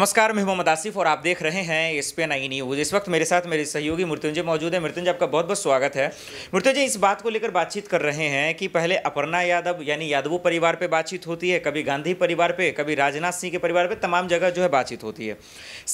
नमस्कार मैं मोहम्मद आसिफ और आप देख रहे हैं S P N I news इस वक्त मेरे साथ मेरे सहयोगी मृत्युंजय मौजूद है मृत्युंजय आपका बहुत बहुत स्वागत है मृत्युंजय इस बात को लेकर बातचीत कर रहे हैं कि पहले अपर्णा यादव यानी यादवों परिवार पे बातचीत होती है कभी गांधी परिवार पे कभी राजनाथ सिंह के परिवार पर तमाम जगह जो है बातचीत होती है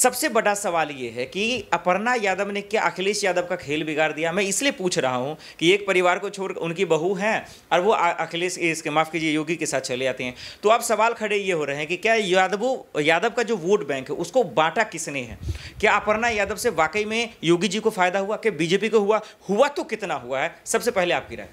सबसे बड़ा सवाल ये है कि अपर्णा यादव ने क्या अखिलेश यादव का खेल बिगाड़ दिया मैं इसलिए पूछ रहा हूँ कि एक परिवार को छोड़ उनकी बहू हैं और वो अखिलेश इसके माफ़ कीजिए योगी के साथ चले जाते हैं तो आप सवाल खड़े ये हो रहे हैं कि क्या यादवों यादव का जो वोट बैंक बैंक है उसको बांटा किसने है क्या अपर्णा यादव से वाकई में योगी जी को फायदा हुआ क्या बीजेपी को हुआ हुआ तो कितना हुआ है सबसे पहले आपकी राय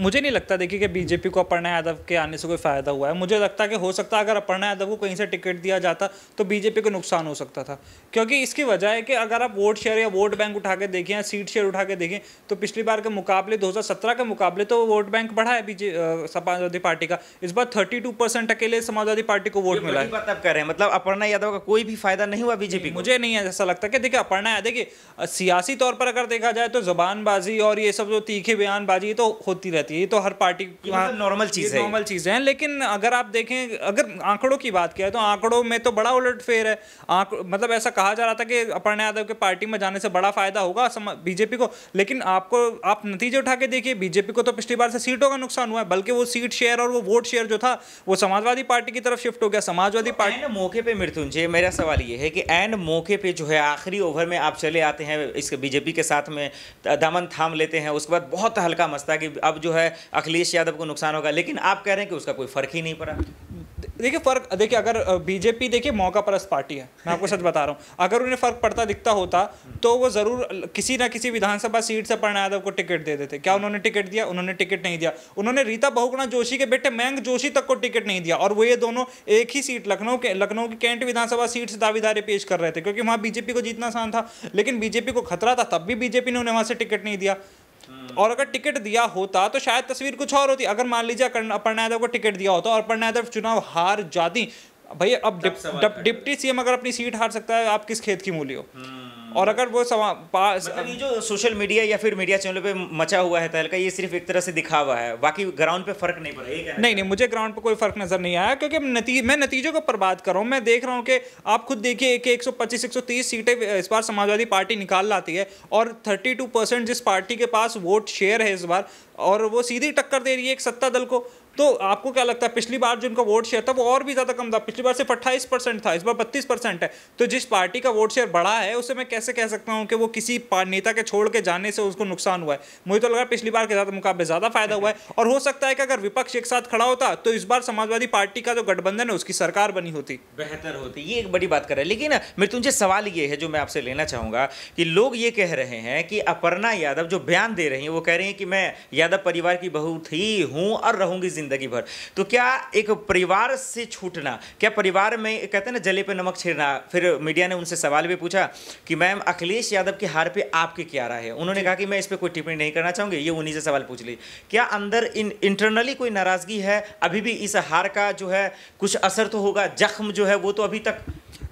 मुझे नहीं लगता देखिए कि बीजेपी को अपर्णा यादव के आने से कोई फ़ायदा हुआ है मुझे लगता है कि हो सकता है अगर अपर्णा यादव को कहीं से टिकट दिया जाता तो बीजेपी को नुकसान हो सकता था क्योंकि इसकी वजह है कि अगर आप वोट शेयर या वोट बैंक उठा के देखें या सीट शेयर उठा के देखें तो पिछली बार के मुकाबले दो के मुकाबले तो वोट बैंक बढ़ा है बीजे समाजवादी पार्टी का इस बार थर्टी परसेंट अकेले समाजवादी पार्टी को वोट मिला है कह रहे हैं मतलब अपर्णा यादव का कोई भी फायदा नहीं हुआ बीजेपी मुझे नहीं ऐसा लगता कि देखिए अपर्णा यादव देखिए सियासी तौर पर अगर देखा जाए तो जबानबाजी और ये सब जो तीखे बयानबाजी तो होती रहती रहती है ये तो हर पार्टी नॉर्मल मतलब चीज़ है नॉर्मल चीज़ें हैं लेकिन अगर आप देखें अगर आंकड़ों की बात किया तो आंकड़ों में तो बड़ा उलट फेर है मतलब ऐसा कहा जा रहा था कि अपर्णा यादव के पार्टी में जाने से बड़ा फायदा होगा बीजेपी को लेकिन आपको आप नतीजे उठा के देखिए बीजेपी को तो पिछली बार से सीटों का नुकसान हुआ है बल्कि वो सीट शेयर और वो वोट शेयर जो था वो समाजवादी पार्टी की तरफ शिफ्ट हो गया समाजवादी तो पार्टी मौके पर मृत्युंजय मेरा सवाल ये है कि एंड मौके पर जो है आखिरी ओवर में आप चले आते हैं इस बीजेपी के साथ में दामन थाम लेते हैं उसके बाद बहुत हल्का मस्ता कि अब जो है अखिलेश यादव को नुकसान होगा लेकिन आप कह रहे हैं कि उसका कोई फ़र्क ही नहीं पड़ा देखिए फ़र्क देखिए अगर बीजेपी देखिए मौका परस्त पार्टी है मैं आपको सच बता रहा हूँ अगर उन्हें फ़र्क पड़ता दिखता होता तो वो ज़रूर किसी ना किसी विधानसभा सीट से पर्ण यादव को टिकट दे देते क्या उन्होंने टिकट दिया उन्होंने टिकट नहीं दिया उन्होंने रीता बहुगुणा जोशी के बेटे मयंक जोशी तक को टिकट नहीं दिया और वो ये दोनों एक ही सीट लखनऊ के लखनऊ की कैंट विधानसभा सीट से दावेदारे पेश कर रहे थे क्योंकि वहाँ बीजेपी को जीतना आसान था लेकिन बीजेपी को खतरा था तब भी बीजेपी ने उन्हें वहाँ से टिकट नहीं दिया हम्म। और अगर टिकट दिया होता तो शायद तस्वीर कुछ और होती अगर मान लीजिए अपर्णा यादव को टिकट दिया होता और अपर्णा यादव चुनाव हार जाती भैया अब डिप्टी सीएम अगर अपनी सीट हार सकता है आप किस खेत की मूली हो हम्म। और अगर वो पास मतलब जो सोशल मीडिया या फिर मीडिया चैनल पे मचा हुआ है तहलका ये सिर्फ एक तरह से दिखावा है बाकी ग्राउंड पे फर्क नहीं पड़ा नहीं नहीं, मुझे ग्राउंड पे कोई फर्क नजर नहीं आया क्योंकि नती, मैं नतीजों को बर्बाद कर रहा हूँ मैं देख रहा हूँ कि आप खुद देखिए कि एक सौ पच्चीस एक सौ तीस सीटें इस बार समाजवादी पार्टी निकाल लाती है और थर्टी टू परसेंट जिस पार्टी के पास वोट शेयर है इस बार और वो सीधी टक्कर दे रही है एक सत्ता दल को तो आपको क्या लगता है पिछली बार जो उनका वोट शेयर था वो और भी ज़्यादा कम था पिछली बार सिर्फ अट्ठाईस परसेंट था इस बार बत्तीस परसेंट है तो जिस पार्टी का वोट शेयर बढ़ा है उसे मैं कैसे कह सकता हूँ कि वो किसी नेता के छोड़ के जाने से उसको नुकसान हुआ है मुझे तो लगा पिछली बार के ज़्यादा मुकाबले ज़्यादा फायदा हुआ है और हो सकता है कि अगर विपक्ष एक साथ खड़ा होता तो इस बार समाजवादी पार्टी का जो गठबंधन है उसकी सरकार बनी होती बेहतर होती ये एक बड़ी बात कर रहा है लेकिन मृत्युंजय सवाल ये है जो मैं आपसे लेना चाहूंगा कि लोग ये कह रहे हैं कि अपर्णा यादव जो बयान दे रही है वो कह रही है कि मैं यादव परिवार की बहू थी हूँ और रहूंगी ज़िंदगी भर तो क्या एक परिवार से छूटना क्या परिवार में कहते हैं ना जले पे नमक छिड़ना फिर मीडिया ने उनसे सवाल भी पूछा कि मैम अखिलेश यादव की हार पे आपकी क्या राय है उन्होंने कहा कि मैं इस पर कोई टिप्पणी नहीं करना चाहूँगी ये उन्हीं से सवाल पूछ ली क्या अंदर इन इंटरनली कोई नाराज़गी है अभी भी इस हार का जो है कुछ असर तो होगा जख्म जो है वो तो अभी तक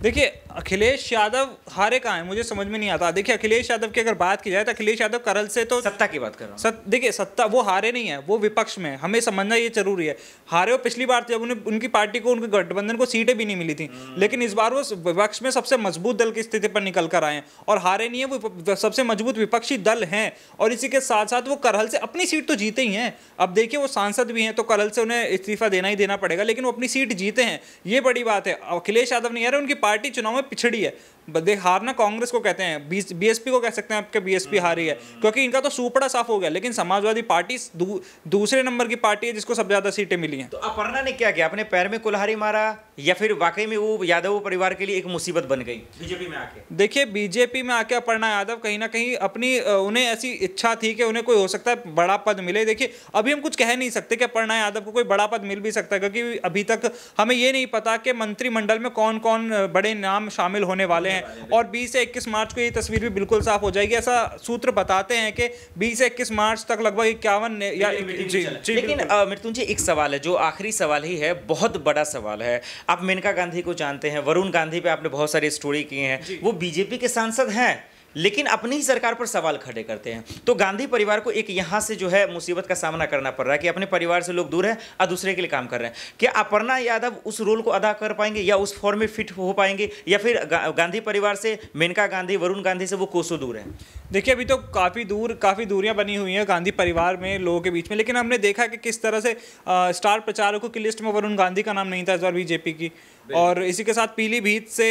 देखिए अखिलेश यादव हारे कहाँ हैं मुझे समझ में नहीं आता देखिए अखिलेश यादव की अगर बात की जाए तो अखिलेश यादव करल से तो सत्ता की बात कर रहा सत देखिए सत्ता वो हारे नहीं है वो विपक्ष में हमें समझना ये जरूरी है हारे वो पिछली बार तो जब उन्हें उनकी पार्टी को उनके गठबंधन को सीटें भी नहीं मिली थी हम्म। लेकिन इस बार वो विपक्ष में सबसे मजबूत दल की स्थिति पर निकल कर आए हैं और हारे नहीं है वो सबसे मजबूत विपक्षी दल हैं और इसी के साथ साथ वो करहल से अपनी सीट तो जीते ही हैं अब देखिए वो सांसद भी हैं तो करहल से उन्हें इस्तीफा देना ही देना पड़ेगा लेकिन वो अपनी सीट जीते हैं ये बड़ी बात है अखिलेश यादव नहीं रहे उनकी पार्टी चुनाव में पिछड़ी है दे हारना कांग्रेस को कहते हैं बी बीएसपी को कह सकते हैं आपके बीएसपी हम्म। हारी है क्योंकि इनका तो सुपड़ा साफ हो गया लेकिन समाजवादी पार्टी दू, दूसरे नंबर की पार्टी है जिसको सबसे ज्यादा सीटें मिली हैं तो अपर्णा ने क्या किया अपने पैर में कुल्हारी मारा या फिर वाकई में वो यादव परिवार के लिए एक मुसीबत बन गई बीजेपी में आके देखिए बीजेपी में आके अपर्णा यादव कहीं ना कहीं अपनी उन्हें ऐसी इच्छा थी कि उन्हें कोई हो सकता है बड़ा पद मिले देखिए अभी हम कुछ कह नहीं सकते कि अपर्णा यादव को कोई बड़ा पद मिल भी सकता है क्योंकि अभी तक हमें ये नहीं पता कि मंत्रिमंडल में कौन कौन बड़े नाम शामिल होने वाले हैं और बीस से इक्कीस मार्च को ये तस्वीर भी बिल्कुल साफ हो जाएगी ऐसा सूत्र बताते हैं कि बीस से इक्कीस मार्च तक लगभग इक्यावन या जी जी लेकिन मृत्युंजय एक सवाल है जो आखिरी सवाल ही है बहुत बड़ा सवाल है आप मेनका गांधी को जानते हैं वरुण गांधी पे आपने बहुत सारी स्टोरी की है वो बीजेपी के सांसद हैं लेकिन अपनी ही सरकार पर सवाल खड़े करते हैं तो गांधी परिवार को एक यहाँ से जो है मुसीबत का सामना करना पड़ रहा है कि अपने परिवार से लोग दूर हैं और दूसरे के लिए काम कर रहे हैं क्या अपर्णा यादव उस रोल को अदा कर पाएंगे या उस फॉर्म में फिट हो पाएंगे या फिर गांधी परिवार से मेनका गांधी वरुण गांधी से वो कोसों दूर है देखिए अभी तो काफ़ी दूर काफ़ी दूरियां बनी हुई हैं गांधी परिवार में लोगों के बीच में लेकिन हमने देखा कि किस तरह से आ, स्टार प्रचारकों की लिस्ट में वरुण गांधी का नाम नहीं था इस बार बीजेपी की और इसी के साथ पीलीभीत से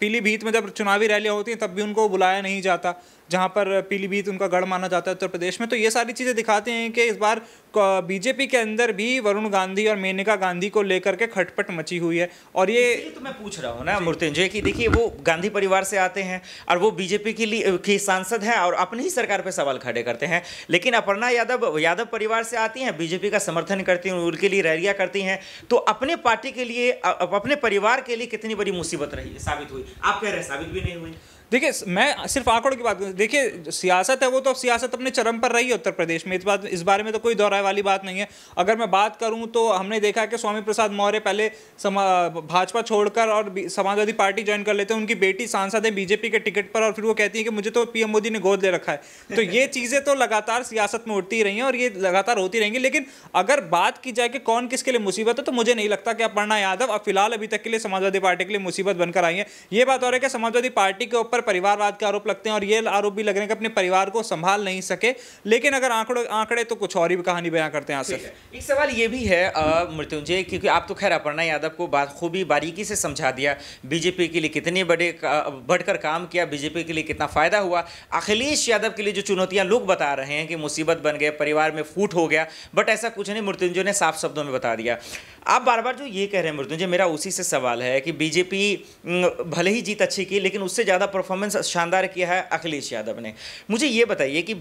पीलीभीत में जब चुनावी रैलियाँ होती हैं तब भी उनको बुलाया नहीं जाता जहाँ पर पीलीभीत उनका गढ़ माना जाता है उत्तर प्रदेश में तो ये सारी चीज़ें दिखाते हैं कि इस बार बीजेपी के अंदर भी वरुण गांधी और मेनका गांधी को लेकर के खटपट मची हुई है और ये तो मैं पूछ रहा हूँ ना मूर्तिंजय की देखिए वो गांधी परिवार से आते हैं और वो बीजेपी के लिए के सांसद सांसद है और अपनी ही सरकार पर सवाल खड़े करते हैं लेकिन अपर्णा यादव यादव परिवार से आती हैं बीजेपी का समर्थन करती हैं उनके लिए रैलियाँ करती हैं तो अपने पार्टी के लिए अपने परिवार के लिए कितनी बड़ी मुसीबत रही साबित हुई आप कह रहे हैं साबित भी नहीं हुई देखिए मैं सिर्फ आंकड़ों की बात करूँ देखिए सियासत है वो तो सियासत अपने चरम पर रही है उत्तर प्रदेश में इस बात इस बारे में तो कोई दोहराए वाली बात नहीं है अगर मैं बात करूं तो हमने देखा कि स्वामी प्रसाद मौर्य पहले भाजपा छोड़कर और समाजवादी पार्टी ज्वाइन कर लेते हैं उनकी बेटी सांसद है बीजेपी के टिकट पर और फिर वो कहती है कि मुझे तो पीएम मोदी ने गोद ले रखा है तो ये चीज़ें तो लगातार सियासत में उठती रही हैं और ये लगातार होती रहेंगी लेकिन अगर बात की जाए कि कौन किसके लिए मुसीबत है तो मुझे नहीं लगता कि अपर्णा यादव अब फिलहाल अभी तक के लिए समाजवादी पार्टी के लिए मुसीबत बनकर आई है ये बात और है कि समाजवादी पार्टी के ऊपर पर परिवारवाद के आरोप लगते हैं और ये आरोप भी लग रहे हैं कि अपने परिवार को संभाल नहीं सके लेकिन अगर आंकड़े आंकड़े तो कुछ और ही कहानी बयां करते हैं आसिफ एक सवाल ये भी है मृत्युंजय क्योंकि आप तो खैर अपर्णा यादव को बात खूबी बारीकी से समझा दिया बीजेपी के लिए कितने बड़े बढ़कर काम किया बीजेपी के लिए कितना फ़ायदा हुआ अखिलेश यादव के लिए जो चुनौतियां लोग बता रहे हैं कि मुसीबत बन गए परिवार में फूट हो गया बट ऐसा कुछ नहीं मृत्युंजय ने साफ शब्दों में बता दिया आप बार बार जो ये कह रहे हैं मृत्युंजय मेरा उसी से सवाल है कि बीजेपी भले ही जीत अच्छी की लेकिन उससे ज़्यादा परफॉर्मेंस शानदार किया है अखिलेश यादव ने मुझे ये बताइए कि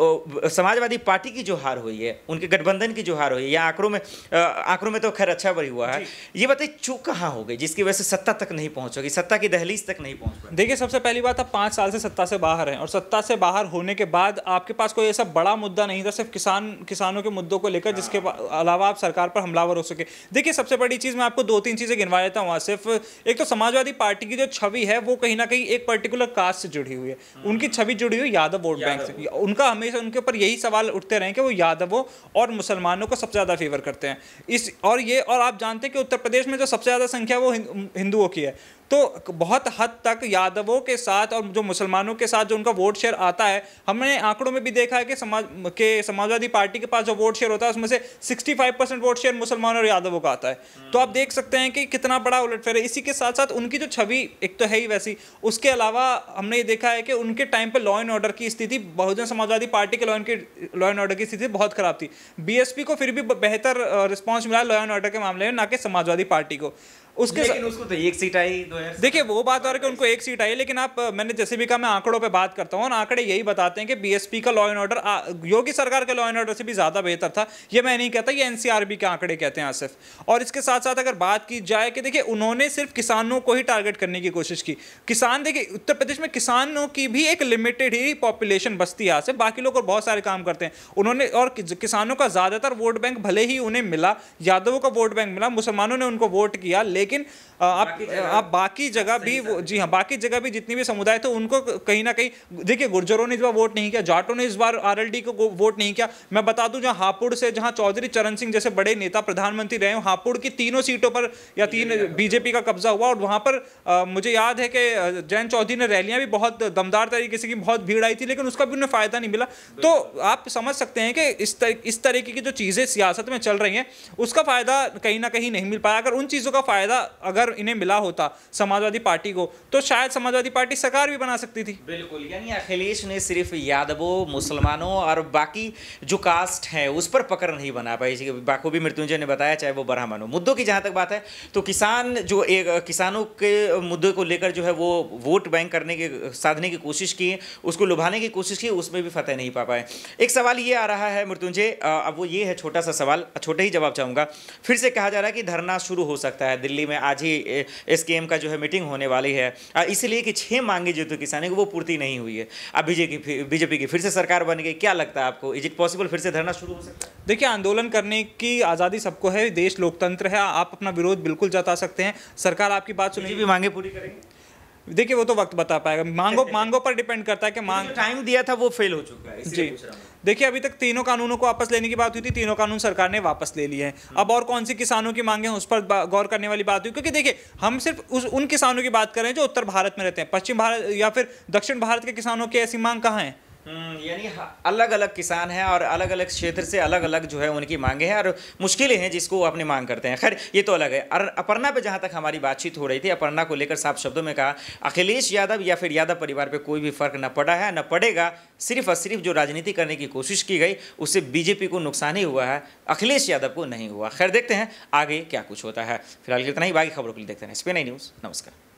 समाजवादी पार्टी की जो हार हुई है उनके गठबंधन की जो हार हुई है या आंकड़ों में आंकड़ों में तो खैर अच्छा बड़ी हुआ है ये बताइए चूक कहाँ हो गई जिसकी वजह से सत्ता तक नहीं पहुँचोगी सत्ता की दहलीज तक नहीं पहुँच देखिए सबसे पहली बात आप पाँच साल से सत्ता से बाहर हैं और सत्ता से बाहर होने के बाद आपके पास कोई ऐसा बड़ा मुद्दा नहीं था सिर्फ किसान किसानों के मुद्दों को लेकर जिसके हाँ। अलावा आप सरकार पर हमलावर हो सके देखिए सबसे बड़ी चीज़ मैं आपको दो तीन चीज़ें गिनवा देता हूँ सिर्फ एक तो समाजवादी पार्टी की जो छवि है वो कहीं ना कहीं एक पर्टिकुलर कास्ट से जुड़ी हुई है हाँ। उनकी छवि जुड़ी हुई यादव वोट बैंक से उनका हमें हमेशा उनके ऊपर यही सवाल उठते रहे कि वो यादवों और मुसलमानों को सबसे ज़्यादा फेवर करते हैं इस और ये और आप जानते हैं कि उत्तर प्रदेश में जो सबसे ज़्यादा संख्या वो हिंदुओं की है तो बहुत हद तक यादवों के साथ और जो मुसलमानों के साथ जो उनका वोट शेयर आता है हमने आंकड़ों में भी देखा है कि समाज के समाजवादी पार्टी के पास जो वोट शेयर होता है उसमें से 65 परसेंट वोट शेयर मुसलमानों और यादवों का आता है तो आप देख सकते हैं कि कितना बड़ा उलटफेर है इसी के साथ साथ उनकी जो छवि एक तो है ही वैसी उसके अलावा हमने ये देखा है कि उनके टाइम पर लॉ एंड ऑर्डर की स्थिति बहुजन समाजवादी पार्टी के लॉ लॉ एंड ऑर्डर की स्थिति बहुत खराब थी बीएसपी को फिर भी बेहतर रिस्पॉन्स मिला लॉ एंड ऑर्डर के मामले में ना कि समाजवादी पार्टी को उसके लेकिन उसको तो एक सीट आई दो देखिए वो बात और कि उनको एक सीट आई लेकिन आप मैंने जैसे भी कहा मैं आंकड़ों पे बात करता हूँ और आंकड़े यही बताते हैं कि बीएसपी का लॉ एंड ऑर्डर योगी सरकार के लॉ एंड ऑर्डर से भी ज़्यादा बेहतर था ये मैं नहीं कहता ये एनसीआरबी के आंकड़े कहते हैं आसिफ और इसके साथ साथ अगर बात की जाए कि देखिए उन्होंने सिर्फ किसानों को ही टारगेट करने की कोशिश की किसान देखिए उत्तर प्रदेश में किसानों की भी एक लिमिटेड ही पॉपुलेशन बस्ती है आसिफ बाकी लोग और बहुत सारे काम करते हैं उन्होंने और किसानों का ज़्यादातर वोट बैंक भले ही उन्हें मिला यादवों का वोट बैंक मिला मुसलमानों ने उनको वोट किया लेकिन लेकिन आप आप बाकी जगह भी जी हाँ बाकी जगह भी जितनी भी समुदाय थे तो उनको कहीं ना कहीं देखिए गुर्जरों ने इस बार वोट नहीं किया जाटों ने इस बार आरएलडी को वोट नहीं किया मैं बता दूं जहां हापुड़ से जहां चौधरी चरण सिंह जैसे बड़े नेता प्रधानमंत्री रहे हापुड़ की तीनों सीटों पर या तीन बीजेपी का कब्जा हुआ और वहां पर आ, मुझे याद है कि जयंत चौधरी ने रैलियां भी बहुत दमदार तरीके से की बहुत भीड़ आई थी लेकिन उसका भी उन्हें फायदा नहीं मिला तो आप समझ सकते हैं कि इस तर, इस तरीके की जो चीज़ें सियासत में चल रही हैं उसका फायदा कहीं ना कहीं नहीं मिल पाया अगर उन चीज़ों का फायदा जगह अगर इन्हें मिला होता समाजवादी पार्टी को तो शायद समाजवादी पार्टी सरकार भी बना सकती थी बिल्कुल यानी अखिलेश ने सिर्फ यादवों मुसलमानों और बाकी जो कास्ट हैं उस पर पकड़ नहीं बना पाई बाखूबी मृत्युंजय ने बताया चाहे वो ब्राह्मण हो मुद्दों की जहाँ तक बात है तो किसान जो एक किसानों के मुद्दे को लेकर जो है वो वोट बैंक करने के साधने की कोशिश की उसको लुभाने की कोशिश की उसमें भी फतेह नहीं पा पाए एक सवाल ये आ रहा है मृत्युंजय अब वो ये है छोटा सा सवाल छोटे ही जवाब चाहूँगा फिर से कहा जा रहा है कि धरना शुरू हो सकता है दिल्ली दिल्ली में आज ही एस का जो है मीटिंग होने वाली है इसीलिए कि छः मांगे जो तो किसानों की वो पूर्ति नहीं हुई है अब बीजेपी बीजेपी की फिर से सरकार बन गई क्या लगता है आपको इज इट पॉसिबल फिर से धरना शुरू हो सकता है देखिए आंदोलन करने की आज़ादी सबको है देश लोकतंत्र है आप अपना विरोध बिल्कुल जता सकते हैं सरकार आपकी बात सुनिए भी मांगे पूरी करेंगे देखिए वो तो वक्त बता पाएगा मांगो मांगो पर डिपेंड करता है कि मांग टाइम दिया था वो फेल हो चुका है जी देखिए अभी तक तीनों कानूनों को वापस लेने की बात हुई थी तीनों कानून सरकार ने वापस ले लिए हैं हम्म। अब और कौन सी किसानों की मांगे हैं उस पर गौर करने वाली बात हुई क्योंकि देखिए हम सिर्फ उस उन किसानों की बात कर रहे हैं जो उत्तर भारत में रहते हैं पश्चिम भारत या फिर दक्षिण भारत के किसानों की ऐसी मांग कहाँ है हम्म, यानी अलग अलग किसान हैं और अलग अलग क्षेत्र से अलग अलग जो है उनकी मांगे हैं और मुश्किलें हैं जिसको वो अपनी मांग करते हैं खैर ये तो अलग है और अपर्णा पे जहाँ तक हमारी बातचीत हो रही थी अपर्णा को लेकर साफ शब्दों में कहा अखिलेश यादव या फिर यादव परिवार पे कोई भी फर्क न पड़ा है न पड़ेगा सिर्फ और सिर्फ जो राजनीति करने की कोशिश की गई उससे बीजेपी को नुकसान ही हुआ है अखिलेश यादव को नहीं हुआ खैर देखते हैं आगे क्या कुछ होता है फिलहाल इतना ही बाकी खबरों के लिए देखते हैं स्पेन न्यूज़ नमस्कार